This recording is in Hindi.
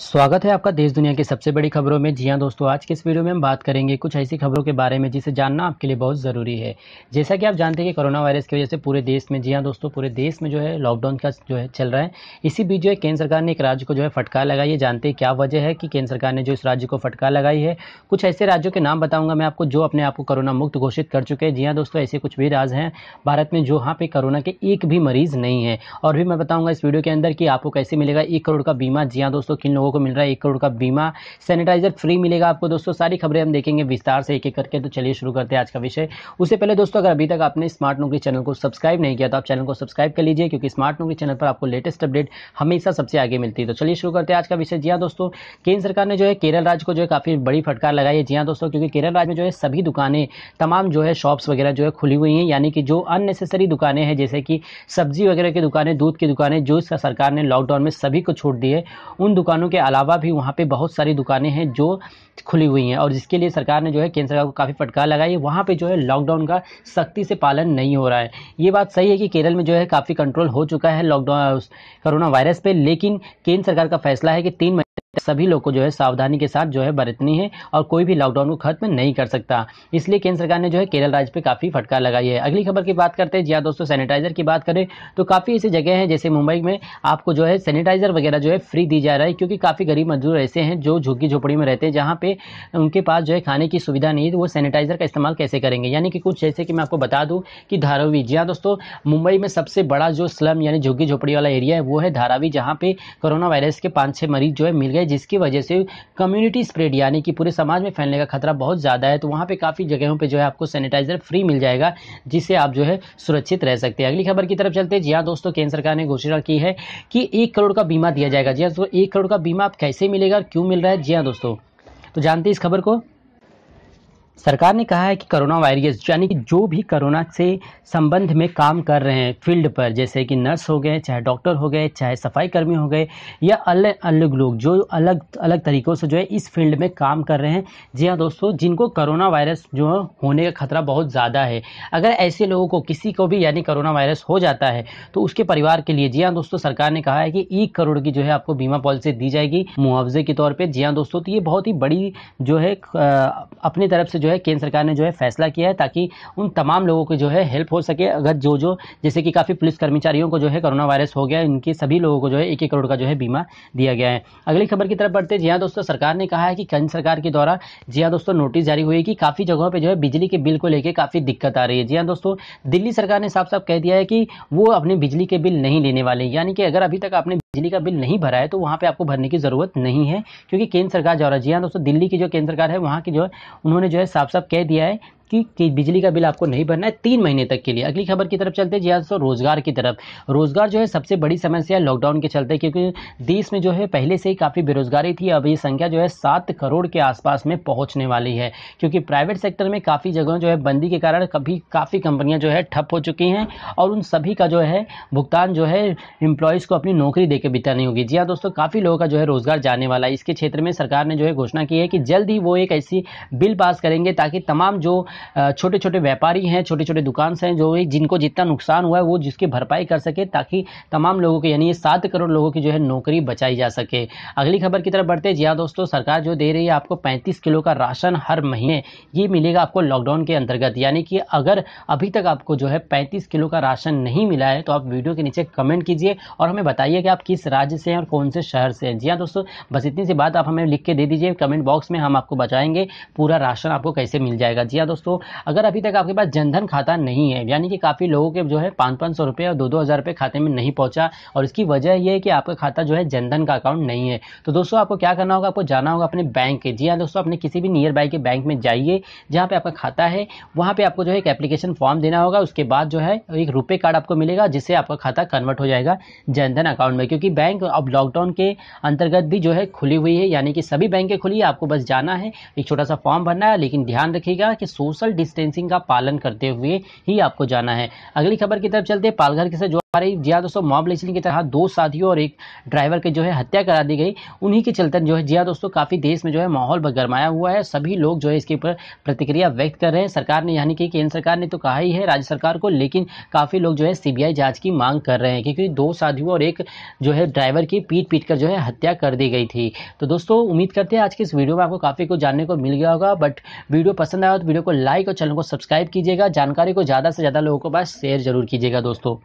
स्वागत है आपका देश दुनिया की सबसे बड़ी खबरों में जी हाँ दोस्तों आज के इस वीडियो में हम बात करेंगे कुछ ऐसी खबरों के बारे में जिसे जानना आपके लिए बहुत ज़रूरी है जैसा कि आप जानते हैं कि कोरोना वायरस की वजह से पूरे देश में जी हाँ दोस्तों पूरे देश में जो है लॉकडाउन का जो है चल रहा है इसी बीच जो है केंद्र सरकार ने एक राज्य को जो है फटकार लगाई है जानते हैं क्या वजह है कि केंद्र सरकार ने जो इस राज्य को फटकार लगाई है कुछ ऐसे राज्यों के नाम बताऊंगा मैं आपको जो अपने आप को कोरोना मुक्त घोषित कर चुके हैं जी हाँ दोस्तों ऐसे कुछ भी राज्य हैं भारत में जो हाँ पे कोरोना के एक भी मरीज नहीं है और भी मैं बताऊँगा इस वीडियो के अंदर कि आपको कैसे मिलेगा एक करोड़ का बीमा जी हाँ दोस्तों किन लोगों लोगों को मिल रहा है एक करोड़ का बीमा सैनिटाइजर फ्री मिलेगा आपको दोस्तों सारी खबरें हम देखेंगे विस्तार से एक एक करके तो चलिए शुरू करते हैं आज का विषय उससे पहले दोस्तों अगर अभी तक आपने स्मार्ट नौकरी चैनल को सब्सक्राइब नहीं किया तो आप चैनल को सब्सक्राइब कर लीजिए क्योंकि स्मार्ट नौकरी चैनल पर आपको लेटेस्ट अपडेट हमेशा सबसे आगे मिलती है तो चलिए शुरू करते हैं आज का विषय जी हाँ दोस्तों केंद्र सरकार ने जो है केरल राज्य को जो है काफ़ी बड़ी फटकार लगाई है जी हाँ दोस्तों क्योंकि केरल राज्य में जो है सभी दुकानें तमाम जो है शॉप्स वगैरह जो है खुली हुई हैं यानी कि जो अननेसेसरी दुकानें हैं जैसे कि सब्जी वगैरह की दुकानें दूध की दुकानें जो सरकार ने लॉकडाउन में सभी को छूट दी है उन दुकानों के अलावा भी वहाँ पे बहुत सारी दुकानें हैं जो खुली हुई हैं और जिसके लिए सरकार ने जो है केंद्र सरकार को काफ़ी फटकार लगाई है वहाँ पे जो है लॉकडाउन का सख्ती से पालन नहीं हो रहा है ये बात सही है कि केरल में जो है काफ़ी कंट्रोल हो चुका है लॉकडाउन कोरोना वायरस पर लेकिन केंद्र सरकार का फैसला है कि तीन सभी लोग को जो है सावधानी के साथ जो है बरतनी है और कोई भी लॉकडाउन को खत्म नहीं कर सकता इसलिए केंद्र सरकार ने जो है केरल राज्य पे काफ़ी फटकार लगाई है अगली खबर की बात करते हैं जी हाँ दोस्तों सैनिटाइजर की बात करें तो काफ़ी ऐसी जगह है जैसे मुंबई में आपको जो है सैनिटाइजर वगैरह जो है फ्री दी जा रहा है क्योंकि काफ़ी गरीब मजदूर ऐसे हैं जो झुग्गी झोपड़ी में रहते हैं जहाँ पे उनके पास जो है खाने की सुविधा नहीं है तो वो सैनिटाइजर का इस्तेमाल कैसे करेंगे यानी कि कुछ जैसे कि मैं आपको बता दूँ कि धारावी जी हाँ दोस्तों मुंबई में सबसे बड़ा जो स्लम यानी झुग्गी झोपड़ी वाला एरिया है वो है धारावी जहाँ पे कोरोना वायरस के पाँच छः मरीज जो है मिल गए है जिसकी वजह से कम्युनिटी स्प्रेड यानी कि पूरे समाज में फैलने का खतरा बहुत ज़्यादा है तो वहाँ पर काफ़ी जगहों पर जो है आपको सैनिटाइज़र फ्री मिल जाएगा जिससे आप जो है सुरक्षित रह सकते हैं अगली खबर की तरफ चलते हैं जी हाँ दोस्तों केंद्र सरकार ने घोषणा की है कि एक करोड़ का बीमा दिया जाएगा जी हाँ दोस्तों एक करोड़ का बीमा आप कैसे मिलेगा और क्यों मिल रहा है जी हाँ दोस्तों तो जानते हैं इस खबर को सरकार ने कहा है कि कोरोना वायरस यानी कि जो भी कोरोना से संबंध में काम कर रहे हैं फील्ड पर जैसे कि नर्स हो गए चाहे डॉक्टर हो गए चाहे सफाई कर्मी हो गए या अलग अलग लोग जो अलग अलग तरीक़ों से जो है इस फील्ड में काम कर रहे हैं जी हाँ दोस्तों जिनको कोरोना वायरस जो होने का खतरा बहुत ज़्यादा है अगर ऐसे लोगों को किसी को भी यानी करोना वायरस हो जाता है तो उसके परिवार के लिए जी हाँ दोस्तों सरकार ने कहा है कि एक करोड़ की जो है आपको बीमा पॉलिसी दी जाएगी मुआवजे के तौर पर जी हाँ दोस्तों तो ये बहुत ही बड़ी जो है अपनी तरफ से जो है केंद्र सरकार ने जो है फैसला किया है ताकि उन तमाम लोगों की जो है हेल्प हो सके अगर जो जो जैसे कि काफ़ी पुलिस कर्मचारियों को जो है कोरोना वायरस हो गया इनके सभी लोगों को जो है एक एक करोड़ का जो है बीमा दिया गया है अगली खबर की तरफ बढ़ते जी हाँ दोस्तों सरकार ने कहा है कि केंद्र सरकार के द्वारा जी हाँ दोस्तों नोटिस जारी हुई कि काफ़ी जगहों पर जो है बिजली के बिल को लेकर काफ़ी दिक्कत आ रही है जी हाँ दोस्तों दिल्ली सरकार ने साफ साफ कह दिया है कि वो अपने बिजली के बिल नहीं लेने वाले यानी कि अगर अभी तक आपने बिजली का बिल नहीं भरा है तो वहाँ पे आपको भरने की ज़रूरत नहीं है क्योंकि केंद्र सरकार है जी हाँ दोस्तों दिल्ली की जो केंद्र सरकार है वहाँ की जो है उन्होंने जो है साफ साफ कह दिया है कि बिजली का बिल आपको नहीं भरना है तीन महीने तक के लिए अगली खबर की तरफ चलते हैं जी हाँ, दोस्तों रोजगार की तरफ रोजगार जो है सबसे बड़ी समस्या है लॉकडाउन के चलते क्योंकि देश में जो है पहले से ही काफ़ी बेरोजगारी थी अब ये संख्या जो है सात करोड़ के आसपास में पहुंचने वाली है क्योंकि प्राइवेट सेक्टर में काफ़ी जगहों जो है बंदी के कारण कभी काफ़ी कंपनियाँ जो है ठप हो चुकी हैं और उन सभी का जो है भुगतान जो है इम्प्लॉयज़ को अपनी नौकरी दे के बितानी होगी जी हाँ दोस्तों काफ़ी लोगों का जो है रोजगार जाने वाला है इसके क्षेत्र में सरकार ने जो है घोषणा की है कि जल्द ही वो एक ऐसी बिल पास करेंगे ताकि तमाम जो छोटे छोटे व्यापारी हैं छोटे छोटे दुकान हैं जो जिनको जितना नुकसान हुआ है वो जिसकी भरपाई कर सके ताकि तमाम लोगों की यानी सात करोड़ लोगों की जो है नौकरी बचाई जा सके अगली खबर की तरफ बढ़ते जी हाँ दोस्तों सरकार जो दे रही है आपको पैंतीस किलो का राशन हर महीने ये मिलेगा आपको लॉकडाउन के अंतर्गत यानी कि अगर अभी तक आपको जो है पैंतीस किलो का राशन नहीं मिला है तो आप वीडियो के नीचे कमेंट कीजिए और हमें बताइए कि आप किस राज्य से हैं और कौन से शहर से हैं जी हाँ दोस्तों बस इतनी सी बात आप हमें लिख के दे दीजिए कमेंट बॉक्स में हम आपको बताएंगे पूरा राशन आपको कैसे मिल जाएगा जी हाँ दोस्तों तो अगर अभी तक आपके पास जनधन खाता नहीं है यानी कि काफ़ी लोगों के जो है पाँच पाँच सौ रुपये और दो दो हज़ार रुपये खाते में नहीं पहुंचा और इसकी वजह यह है कि आपका खाता जो है जनधन का अकाउंट नहीं है तो दोस्तों आपको क्या करना होगा आपको जाना होगा अपने बैंक के जी हाँ दोस्तों अपने किसी भी नियर बाई के बैंक में जाइए जहाँ पर आपका खाता है वहाँ पर आपको जो है एक एप्लीकेशन फॉर्म देना होगा उसके बाद जो है एक रुपये कार्ड आपको मिलेगा जिससे आपका खाता कन्वर्ट हो जाएगा जनधन अकाउंट में क्योंकि बैंक अब लॉकडाउन के अंतर्गत भी जो है खुली हुई है यानी कि सभी बैंकें खुली है आपको बस जाना है एक छोटा सा फॉर्म भरना है लेकिन ध्यान रखिएगा कि सो सोशल डिस्टेंसिंग का पालन करते हुए ही आपको जाना है अगली खबर की तरफ चलते हैं पालघर के से हमारे जिया दोस्तों मॉब लेचनी की तरह दो साथियों और एक ड्राइवर के जो है हत्या करा दी गई उन्हीं के चलते जो है जिया दोस्तों काफ़ी देश में जो है माहौल गरमाया हुआ है सभी लोग जो है इसके ऊपर प्रतिक्रिया व्यक्त कर रहे हैं सरकार ने यानी कि केंद्र सरकार ने तो कहा ही है राज्य सरकार को लेकिन काफ़ी लोग जो है सीबीआई जांच की मांग कर रहे हैं क्योंकि दो साथियों और एक जो है ड्राइवर की पीट पीट कर जो है हत्या कर दी गई थी तो दोस्तों उम्मीद करते हैं आज के इस वीडियो में आपको काफ़ी कुछ जानने को मिल गया होगा बट वीडियो पसंद आया तो वीडियो को लाइक और चैनल को सब्सक्राइब कीजिएगा जानकारी को ज़्यादा से ज़्यादा लोगों के पास शेयर जरूर कीजिएगा दोस्तों